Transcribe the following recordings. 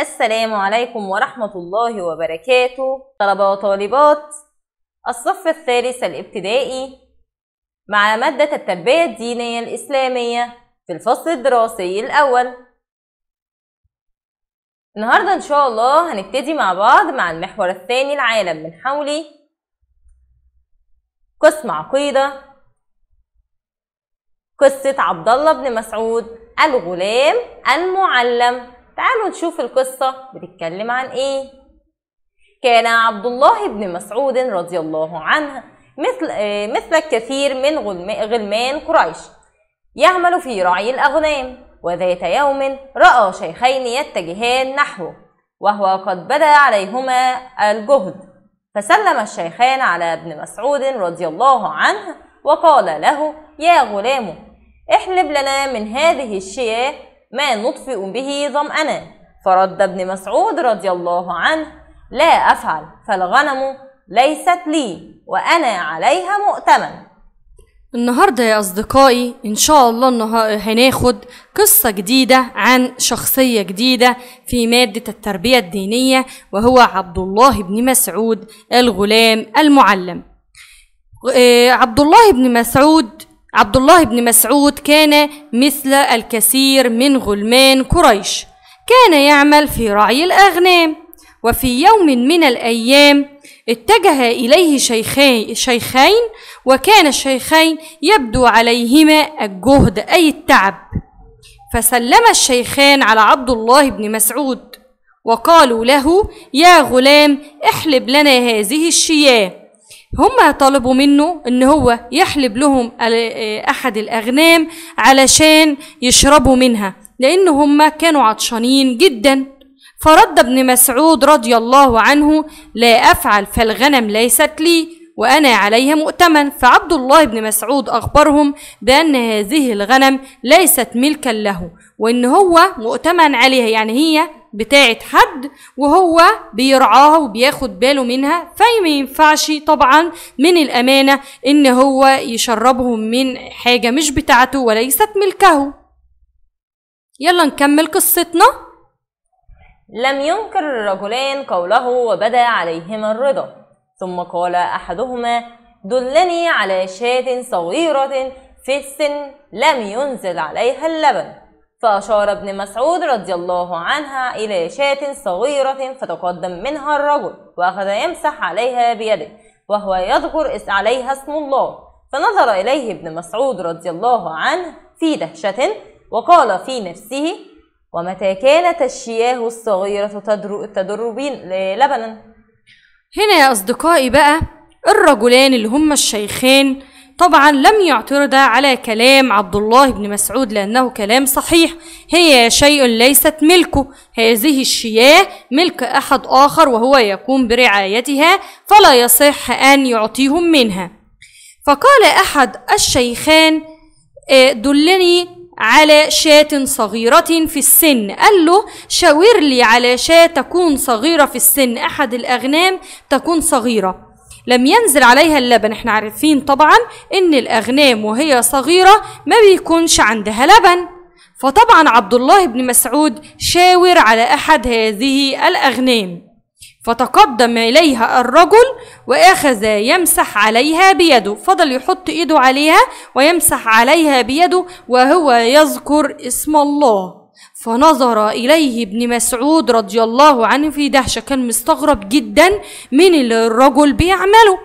السلام عليكم ورحمة الله وبركاته طلبة وطالبات الصف الثالث الابتدائي مع مادة التربية الدينية الإسلامية في الفصل الدراسي الأول النهاردة إن شاء الله هنبتدي مع بعض مع المحور الثاني العالم من حولي قسم عقيدة قصة عبد الله بن مسعود الغلام المعلم تعالوا نشوف القصة بتتكلم عن إيه كان عبد الله بن مسعود رضي الله عنه مثل آه، مثل الكثير من غلمان قريش يعمل في رعي الأغنام وذات يوم رأى شيخين يتجهان نحوه وهو قد بدا عليهما الجهد فسلم الشيخان على ابن مسعود رضي الله عنه وقال له يا غلام احلب لنا من هذه الشياه ما نطفئ به ظمأنا فرد ابن مسعود رضي الله عنه لا أفعل فالغنم ليست لي وأنا عليها مؤتمن النهاردة يا أصدقائي إن شاء الله هناخد قصة جديدة عن شخصية جديدة في مادة التربية الدينية وهو عبد الله بن مسعود الغلام المعلم إيه، عبد الله بن مسعود عبد الله بن مسعود كان مثل الكثير من غلمان قريش كان يعمل في رعي الأغنام وفي يوم من الأيام اتجه إليه شيخين وكان الشيخين يبدو عليهما الجهد أي التعب فسلم الشيخان على عبد الله بن مسعود وقالوا له يا غلام احلب لنا هذه الشياه هم طلبوا منه ان هو يحلب لهم احد الاغنام علشان يشربوا منها لان هم كانوا عطشانين جدا فرد ابن مسعود رضي الله عنه لا افعل فالغنم ليست لي وانا عليها مؤتمن فعبد الله بن مسعود اخبرهم بان هذه الغنم ليست ملكا له وان هو مؤتمن عليها يعني هي بتاعه حد وهو بيرعاها وبياخد باله منها فما ينفعش طبعا من الامانه ان هو يشربهم من حاجه مش بتاعته وليست ملكه يلا نكمل قصتنا لم ينكر الرجلان قوله وبدا عليهما الرضا ثم قال احدهما دلني على شاه صغيره في السن لم ينزل عليها اللبن فأشار ابن مسعود رضي الله عنها إلى شاة صغيرة فتقدم منها الرجل وأخذ يمسح عليها بيده وهو يذكر عليها اسم الله فنظر إليه ابن مسعود رضي الله عنه في دهشة وقال في نفسه ومتى كانت الشياه الصغيرة تدر, تدر لبنا هنا يا أصدقائي بقى الرجلان اللي هما الشيخين طبعا لم يعترض على كلام عبد الله بن مسعود لأنه كلام صحيح هي شيء ليست ملكه هذه الشياه ملك أحد آخر وهو يقوم برعايتها فلا يصح أن يعطيهم منها فقال أحد الشيخان إيه، دلني على شاة صغيرة في السن قال له شاور لي على شاة تكون صغيرة في السن أحد الأغنام تكون صغيرة لم ينزل عليها اللبن احنا عارفين طبعا ان الاغنام وهي صغيرة ما بيكونش عندها لبن فطبعا عبد الله بن مسعود شاور على احد هذه الاغنام فتقدم إليها الرجل وأخذ يمسح عليها بيده فضل يحط إيده عليها ويمسح عليها بيده وهو يذكر اسم الله فنظر إليه ابن مسعود رضي الله عنه في دهشة كان مستغرب جدا من الرجل بيعمله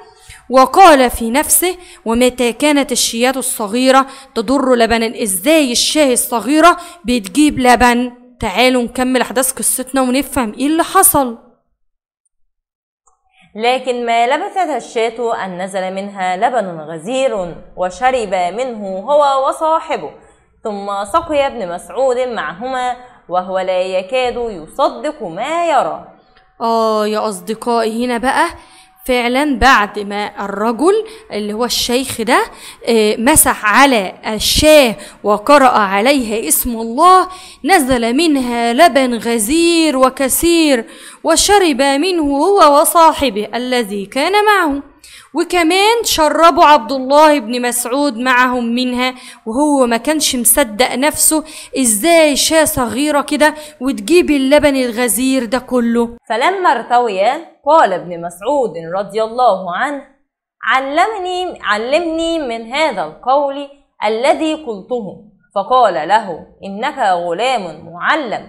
وقال في نفسه ومتى كانت الشيات الصغيرة تضر لبنا ازاي الشاه الصغيرة بتجيب لبن تعالوا نكمل أحداث قصتنا ونفهم ايه اللي حصل لكن ما لبثت الشاة أن نزل منها لبن غزير وشرب منه هو وصاحبه ثم سقي ابن مسعود معهما وهو لا يكاد يصدق ما يرى آه يا أصدقائي هنا بقى فعلا بعد ما الرجل اللي هو الشيخ ده آه، مسح على الشاه وقرأ عليها اسم الله نزل منها لبن غزير وكثير وشرب منه هو وصاحبه الذي كان معه وكمان شربوا عبد الله بن مسعود معهم منها وهو ما كانش مصدق نفسه ازاي شاه صغيرة كده وتجيب اللبن الغزير ده كله فلما ارتويا قال ابن مسعود رضي الله عنه علمني علمني من هذا القول الذي قلته فقال له إنك غلام معلم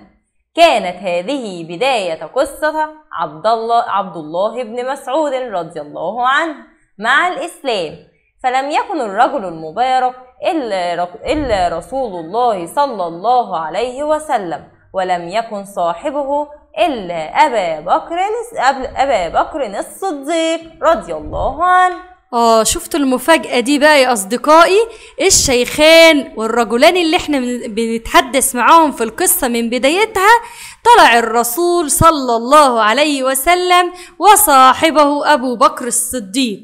كانت هذه بداية قصة عبد الله عبد الله بن مسعود رضي الله عنه مع الإسلام فلم يكن الرجل المبارك إلا رسول الله صلى الله عليه وسلم ولم يكن صاحبه إلا أبا بكر الصديق رضي الله عنه اه شفتوا المفاجأة دي بقى يا أصدقائي الشيخان والرجلان اللي احنا بنتحدث معاهم في القصة من بدايتها طلع الرسول صلى الله عليه وسلم وصاحبه أبو بكر الصديق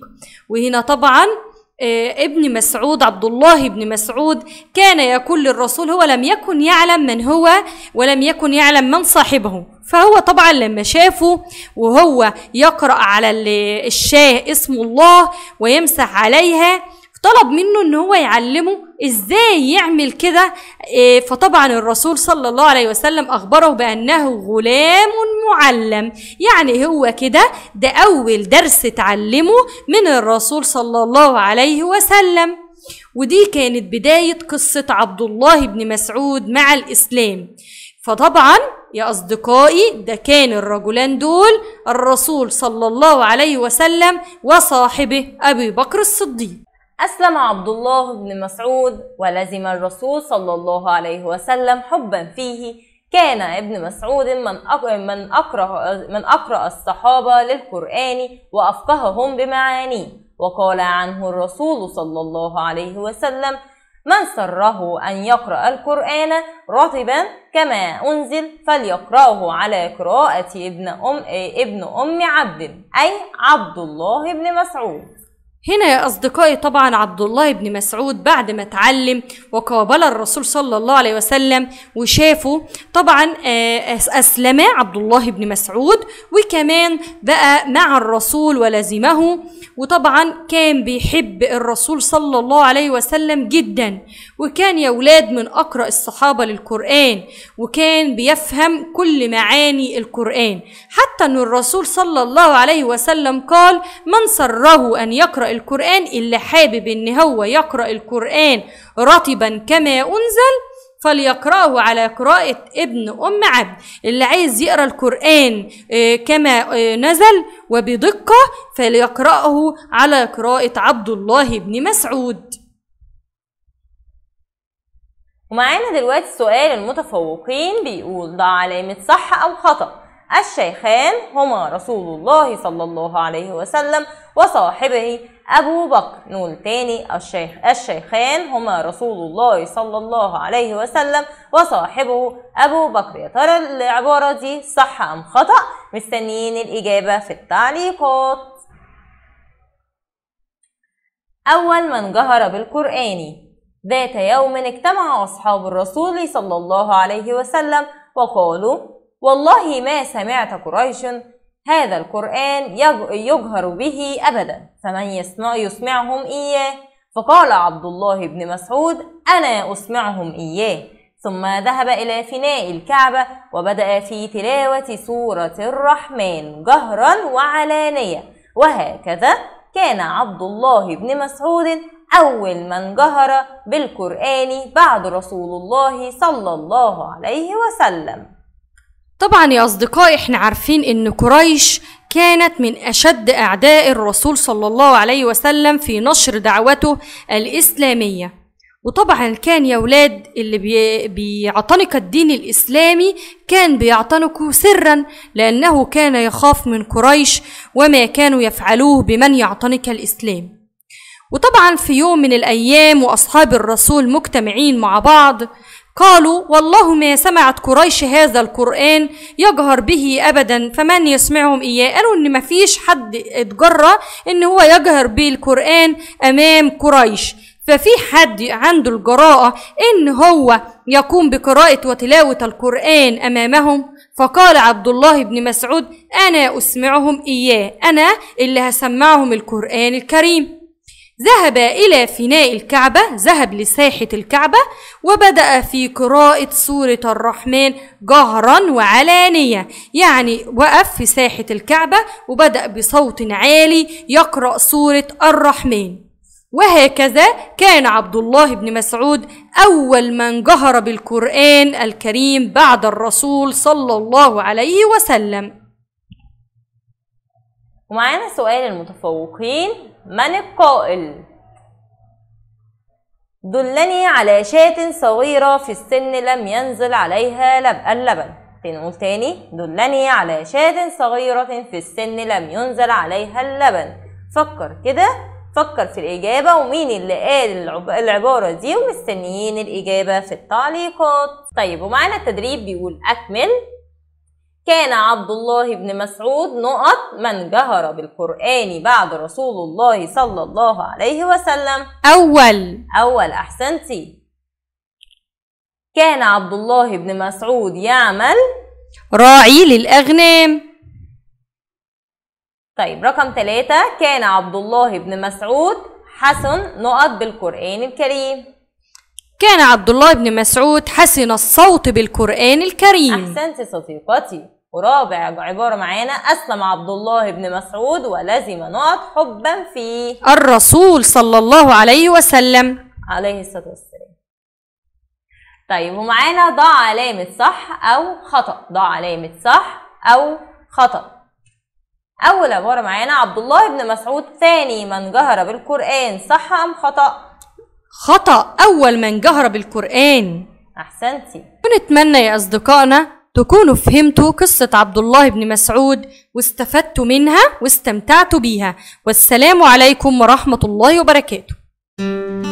وهنا طبعا آه، ابن مسعود عبد الله بن مسعود كان يقول للرسول هو لم يكن يعلم من هو ولم يكن يعلم من صاحبه فهو طبعا لما شافه وهو يقرأ على الشاه اسم الله ويمسح عليها طلب منه ان هو يعلمه ازاي يعمل كده آه، فطبعا الرسول صلى الله عليه وسلم اخبره بانه غلام معلم يعني هو كده ده اول درس اتعلمه من الرسول صلى الله عليه وسلم ودي كانت بدايه قصه عبد الله بن مسعود مع الاسلام فطبعا يا أصدقائي ده كان الرجلان دول الرسول صلى الله عليه وسلم وصاحبه أبي بكر الصديق أسلم عبد الله بن مسعود ولزم الرسول صلى الله عليه وسلم حبا فيه كان ابن مسعود من من أكره من أقرأ الصحابة للقرآن وأفقههم بمعانيه وقال عنه الرسول صلى الله عليه وسلم من سره أن يقرأ القرآن رطبا كما أنزل فليقرأه على قراءة ابن أم ابن أم عبد أي عبد الله بن مسعود هنا يا أصدقائي طبعا عبد الله بن مسعود بعد ما اتعلم وقابل الرسول صلى الله عليه وسلم وشافه طبعا آه، أسلم عبد الله بن مسعود وكمان بقى مع الرسول ولزمه وطبعا كان بيحب الرسول صلى الله عليه وسلم جدا وكان يا ولاد من أقرأ الصحابة للقرآن وكان بيفهم كل معاني القرآن حتى أن الرسول صلى الله عليه وسلم قال من سره أن يقرأ القرآن اللي حابب إن هو يقرأ القرآن رطبا كما أنزل فليقرأه على قراءة ابن أم عبد اللي عايز يقرأ القرآن آه، كما آه، نزل وبدقة فليقرأه على قراءة عبد الله بن مسعود ومعانا دلوقتي سؤال المتفوقين بيقول ده علامة صح أو خطأ الشيخان هما رسول الله صلى الله عليه وسلم وصاحبه أبو بكر نقول تاني الشيخ الشيخان هما رسول الله صلى الله عليه وسلم وصاحبه أبو بكر يا ترى العبارة دي صح أم خطأ مستنيين الإجابة في التعليقات أول من جهر بالقرآن ذات يوم اجتمع أصحاب الرسول صلى الله عليه وسلم وقالوا والله ما سمعت قريش هذا القرآن يجهر به أبدا فمن يسمع يسمعهم إياه فقال عبد الله بن مسعود أنا أسمعهم إياه ثم ذهب إلى فناء الكعبة وبدأ في تلاوة سورة الرحمن جهرا وعلانية وهكذا كان عبد الله بن مسعود أول من جهر بالقرآن بعد رسول الله صلى الله عليه وسلم طبعا يا أصدقائي احنا عارفين إن قريش كانت من أشد أعداء الرسول صلى الله عليه وسلم في نشر دعوته الإسلامية وطبعا كان يا ولاد اللي بي... بيعتنق الدين الإسلامي كان بيعتنقه سرا لأنه كان يخاف من قريش وما كانوا يفعلوه بمن يعتنق الإسلام وطبعا في يوم من الأيام وأصحاب الرسول مجتمعين مع بعض قالوا والله ما سمعت قريش هذا القرآن يجهر به أبدا فمن يسمعهم إياه قالوا إن مفيش حد اتجرى إن هو يجهر بالقرآن أمام قريش ففي حد عنده الجراءة إن هو يقوم بقراءة وتلاوة القرآن أمامهم فقال عبد الله بن مسعود أنا أسمعهم إياه أنا اللي هسمعهم القرآن الكريم ذهب إلى فناء الكعبة ذهب لساحة الكعبة وبدأ في قراءة سورة الرحمن جهرا وعلانية يعني وقف في ساحة الكعبة وبدأ بصوت عالي يقرأ سورة الرحمن وهكذا كان عبد الله بن مسعود أول من جهر بالقرآن الكريم بعد الرسول صلى الله عليه وسلم ومعانا سؤال المتفوقين من القائل دلني على شاة صغيرة في السن لم ينزل عليها لب اللبن نقول تاني دلني على شاة صغيرة في السن لم ينزل عليها اللبن فكر كده فكر في الإجابة ومين اللي قال العبارة دي ومستنيين الإجابة في التعليقات طيب ومعانا التدريب بيقول أكمل كان عبد الله بن مسعود نقط من جهر بالقرآن بعد رسول الله صلى الله عليه وسلم أول أول أحسنتي كان عبد الله بن مسعود يعمل راعي للأغنام طيب رقم ثلاثة كان عبد الله بن مسعود حسن نقط بالقرآن الكريم كان عبد الله بن مسعود حسن الصوت بالقرآن الكريم أحسنت صديقتي ورابع عبارة معانا أسلم عبد الله بن مسعود ولزم نعط حبا فيه الرسول صلى الله عليه وسلم عليه الصلاة والسلام طيب ومعانا ضع علامة صح أو خطأ ضع علامة صح أو خطأ أول عبارة معانا عبد الله بن مسعود ثاني من جهر بالقرآن صح أم خطأ خطأ أول من جهر بالقرآن أحسنتي ونتمنى يا أصدقائنا تكونوا فهمتوا قصة عبد الله بن مسعود واستفدتوا منها واستمتعتوا بيها والسلام عليكم ورحمة الله وبركاته